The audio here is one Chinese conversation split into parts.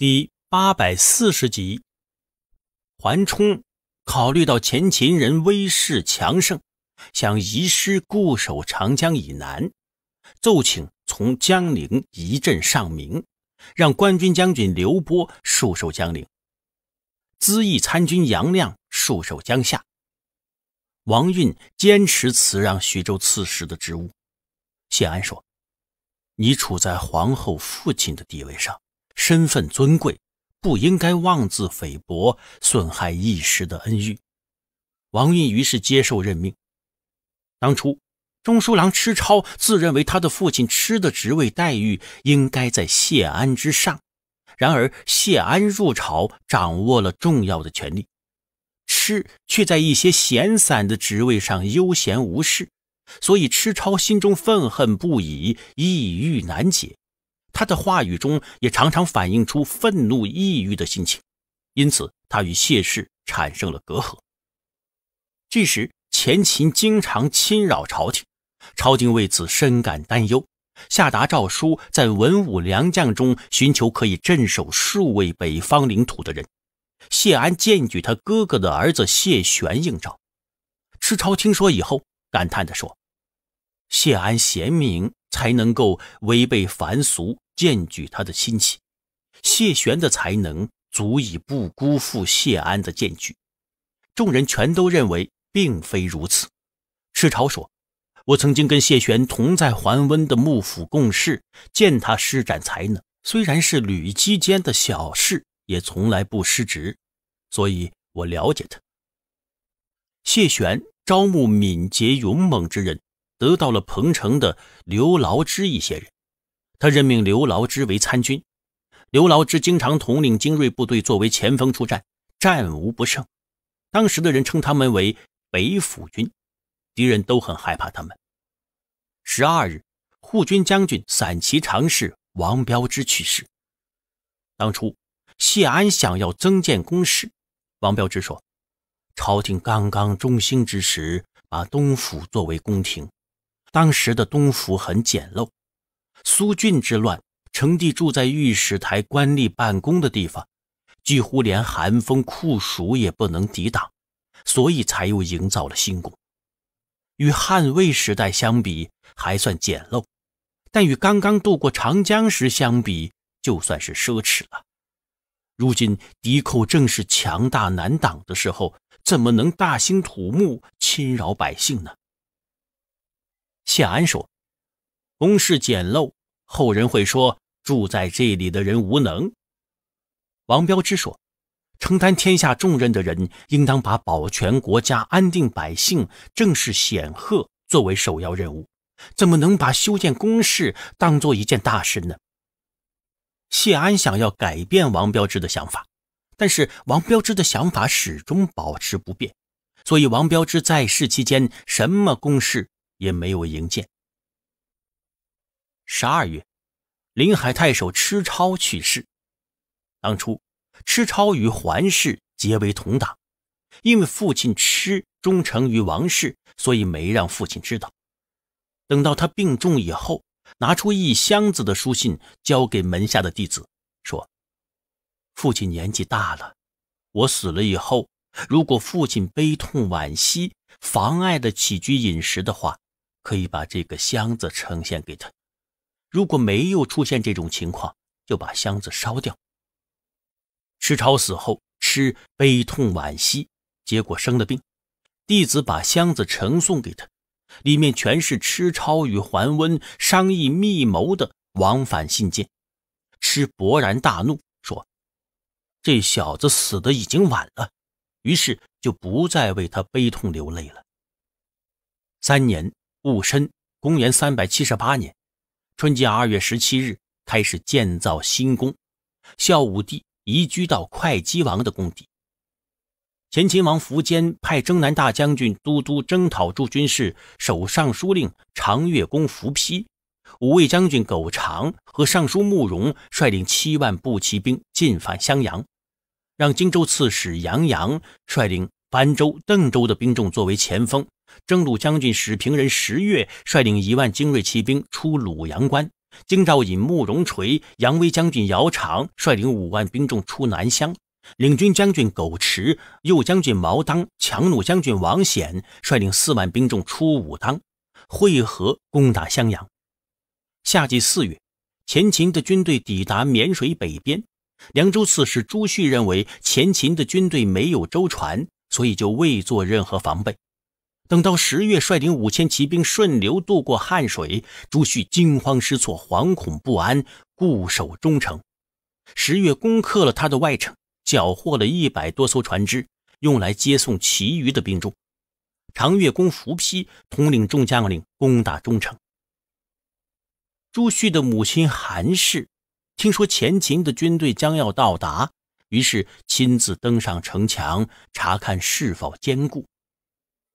第八百四十集，桓冲考虑到前秦人威势强盛，想移师固守长江以南，奏请从江陵移镇上明，让冠军将军刘波戍守江陵，资意参军杨亮戍守江夏。王蕴坚持辞让徐州刺史的职务，谢安说：“你处在皇后父亲的地位上。”身份尊贵，不应该妄自菲薄，损害一时的恩遇。王运于是接受任命。当初，中书郎支超自认为他的父亲支的职位待遇应该在谢安之上，然而谢安入朝，掌握了重要的权力，支却在一些闲散的职位上悠闲无事，所以支超心中愤恨不已，抑郁难解。他的话语中也常常反映出愤怒、抑郁的心情，因此他与谢氏产生了隔阂。这时，前秦经常侵扰朝廷，朝廷为此深感担忧，下达诏书，在文武良将中寻求可以镇守数位北方领土的人。谢安荐举他哥哥的儿子谢玄应召。赤超听说以后，感叹地说：“谢安贤明。”才能够违背凡俗荐举他的亲戚。谢玄的才能足以不辜负谢安的荐举，众人全都认为并非如此。赤潮说：“我曾经跟谢玄同在桓温的幕府共事，见他施展才能，虽然是吕姬间的小事，也从来不失职，所以我了解他。谢玄招募敏捷勇猛之人。”得到了彭城的刘牢之一些人，他任命刘牢之为参军。刘牢之经常统领精锐部队作为前锋出战，战无不胜。当时的人称他们为北府军，敌人都很害怕他们。十二日，护军将军散骑常侍王彪之去世。当初谢安想要增建工室，王彪之说：“朝廷刚刚中兴之时，把东府作为宫廷。”当时的东府很简陋，苏俊之乱，成帝住在御史台官吏办公的地方，几乎连寒风酷暑也不能抵挡，所以才又营造了新宫。与汉魏时代相比还算简陋，但与刚刚渡过长江时相比，就算是奢侈了。如今敌寇正是强大难挡的时候，怎么能大兴土木侵扰百姓呢？谢安说：“公事简陋，后人会说住在这里的人无能。”王彪之说：“承担天下重任的人，应当把保全国家、安定百姓、政事显赫作为首要任务，怎么能把修建公事当做一件大事呢？”谢安想要改变王彪之的想法，但是王彪之的想法始终保持不变，所以王彪之在世期间，什么公事？也没有营建。十二月，临海太守蚩超去世。当初，蚩超与桓氏结为同党，因为父亲蚩忠诚于王氏，所以没让父亲知道。等到他病重以后，拿出一箱子的书信，交给门下的弟子，说：“父亲年纪大了，我死了以后，如果父亲悲痛惋惜，妨碍的起居饮食的话。”可以把这个箱子呈现给他，如果没有出现这种情况，就把箱子烧掉。迟超死后，吃悲痛惋惜，结果生了病。弟子把箱子呈送给他，里面全是迟超与桓温商议密谋的往返信件。吃勃然大怒，说：“这小子死的已经晚了。”于是就不再为他悲痛流泪了。三年。戊申，公元三百七十八年，春季二月十七日，开始建造新宫。孝武帝移居到会稽王的宫邸。前秦王苻坚派征南大将军、都督征讨诸军事、守尚书令、长乐公苻丕，五位将军苟长和尚书慕容率领七万步骑兵进犯襄阳，让荆州刺史杨洋率领。班州、邓州的兵众作为前锋，征虏将军史平人十月率领一万精锐骑兵出鲁阳关；京兆尹慕容垂、扬威将军姚苌率领五万兵众出南乡；领军将军苟池、右将军毛当、强弩将军王显率领四万兵众出武当，会合攻打襄阳。夏季四月，前秦的军队抵达沔水北边。凉州刺史朱旭认为前秦的军队没有舟船。所以就未做任何防备。等到十月率领五千骑兵顺流渡过汉水，朱旭惊慌失措，惶恐不安，固守中城。十月攻克了他的外城，缴获了一百多艘船只，用来接送其余的兵众。长乐公伏披统领众将领攻打中城。朱旭的母亲韩氏听说前秦的军队将要到达。于是亲自登上城墙查看是否坚固，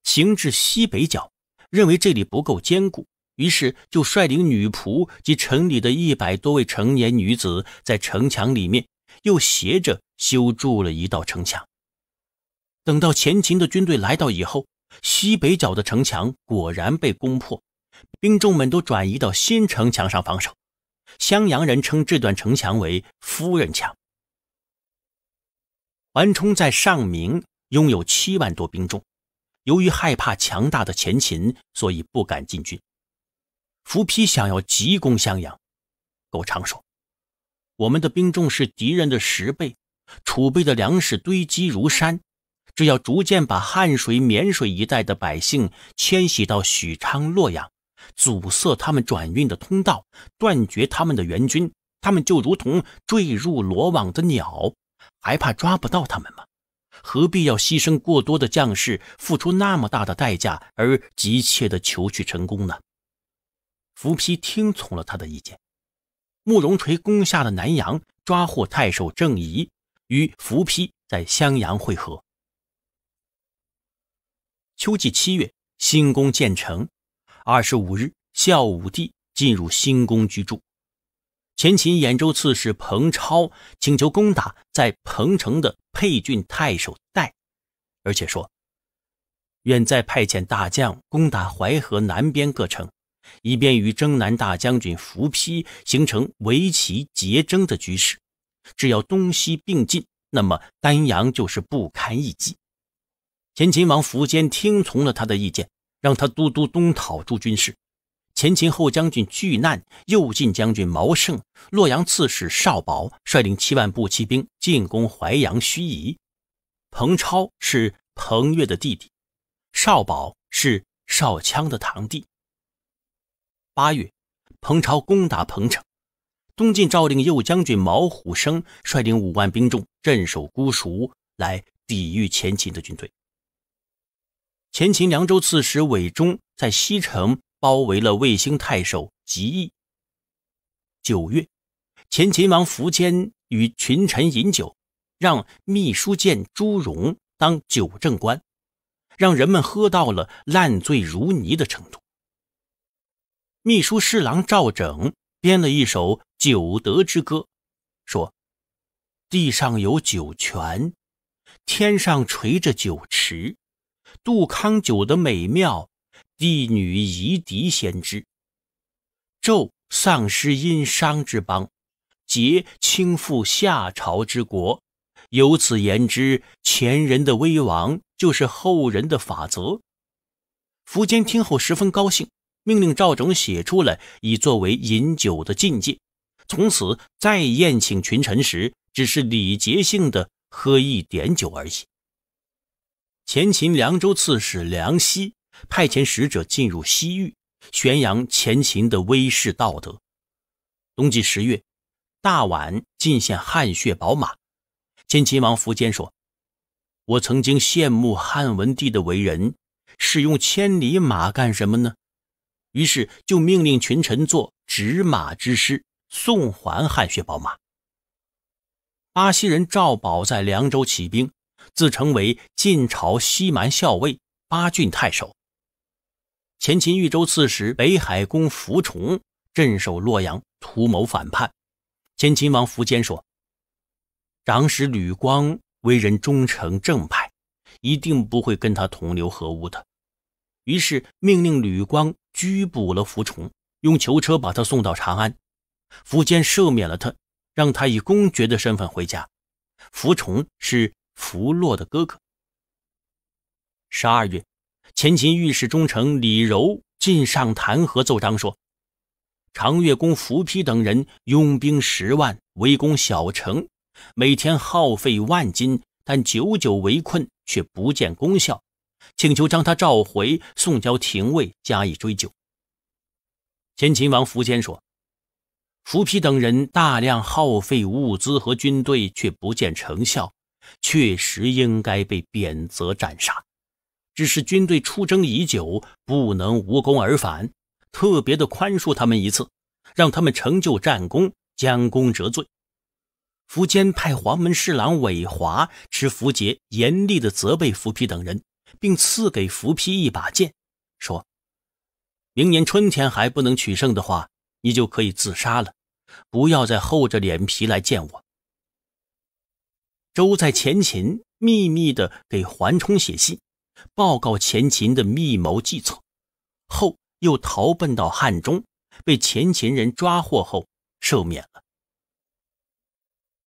行至西北角，认为这里不够坚固，于是就率领女仆及城里的一百多位成年女子，在城墙里面又斜着修筑了一道城墙。等到前秦的军队来到以后，西北角的城墙果然被攻破，兵众们都转移到新城墙上防守。襄阳人称这段城墙为“夫人墙”。王冲在上明拥有七万多兵众，由于害怕强大的前秦，所以不敢进军。伏丕想要急攻襄阳，苟常说：“我们的兵众是敌人的十倍，储备的粮食堆积如山。只要逐渐把汉水、沔水一带的百姓迁徙到许昌、洛阳，阻塞他们转运的通道，断绝他们的援军，他们就如同坠入罗网的鸟。”还怕抓不到他们吗？何必要牺牲过多的将士，付出那么大的代价，而急切地求取成功呢？伏披听从了他的意见。慕容垂攻下了南阳，抓获太守郑仪，与伏披在襄阳会合。秋季七月，新宫建成。二十五日，孝武帝进入新宫居住。前秦兖州刺史彭超请求攻打在彭城的沛郡太守戴，而且说，愿再派遣大将攻打淮河南边各城，以便与征南大将军伏丕形成围棋结征的局势。只要东西并进，那么丹阳就是不堪一击。前秦王苻坚听从了他的意见，让他都督东讨诸军事。前秦后将军巨难、右晋将军毛胜、洛阳刺史邵宝率领七万步骑兵进攻淮阳、盱眙。彭超是彭越的弟弟，邵宝是邵羌的堂弟。八月，彭超攻打彭城。东晋诏令右将军毛虎生率领五万兵众镇守姑孰，来抵御前秦的军队。前秦凉州刺史韦忠在西城。包围了魏兴太守吉义。九月，前秦王苻坚与群臣饮酒，让秘书监朱荣当酒正官，让人们喝到了烂醉如泥的程度。秘书侍郎赵整编了一首《酒德之歌》，说：“地上有酒泉，天上垂着酒池，杜康酒的美妙。”帝女夷狄先知；纣丧失殷商之邦，桀倾覆夏朝之国。由此言之，前人的威亡就是后人的法则。苻坚听后十分高兴，命令赵整写出来，以作为饮酒的禁界。从此再宴请群臣时，只是礼节性的喝一点酒而已。前秦凉州刺史梁熙。派遣使者进入西域，宣扬前秦的威势道德。冬季十月，大宛进献汗血宝马。前秦王苻坚说：“我曾经羡慕汉文帝的为人，使用千里马干什么呢？”于是就命令群臣做执马之师，送还汗血宝马。巴西人赵宝在凉州起兵，自称为晋朝西蛮校尉、八郡太守。前秦豫州刺史北海公苻崇镇守洛阳，图谋反叛。前秦王苻坚说：“长史吕光为人忠诚正派，一定不会跟他同流合污的。”于是命令吕光拘捕了福崇，用囚车把他送到长安。苻坚赦免了他，让他以公爵的身份回家。福崇是福洛的哥哥。十二月。前秦御史中丞李柔进上弹劾奏章说：“长乐公伏丕等人拥兵十万，围攻小城，每天耗费万金，但久久围困却不见功效，请求将他召回，送交廷尉加以追究。”前秦王苻坚说：“伏丕等人大量耗费物资和军队，却不见成效，确实应该被贬责斩杀。”只是军队出征已久，不能无功而返，特别的宽恕他们一次，让他们成就战功，将功折罪。苻坚派黄门侍郎韦华持符节，严厉的责备符丕等人，并赐给符丕一把剑，说：“明年春天还不能取胜的话，你就可以自杀了，不要再厚着脸皮来见我。”周在前秦秘密地给桓冲写信。报告前秦的密谋计策，后又逃奔到汉中，被前秦人抓获后，赦免了。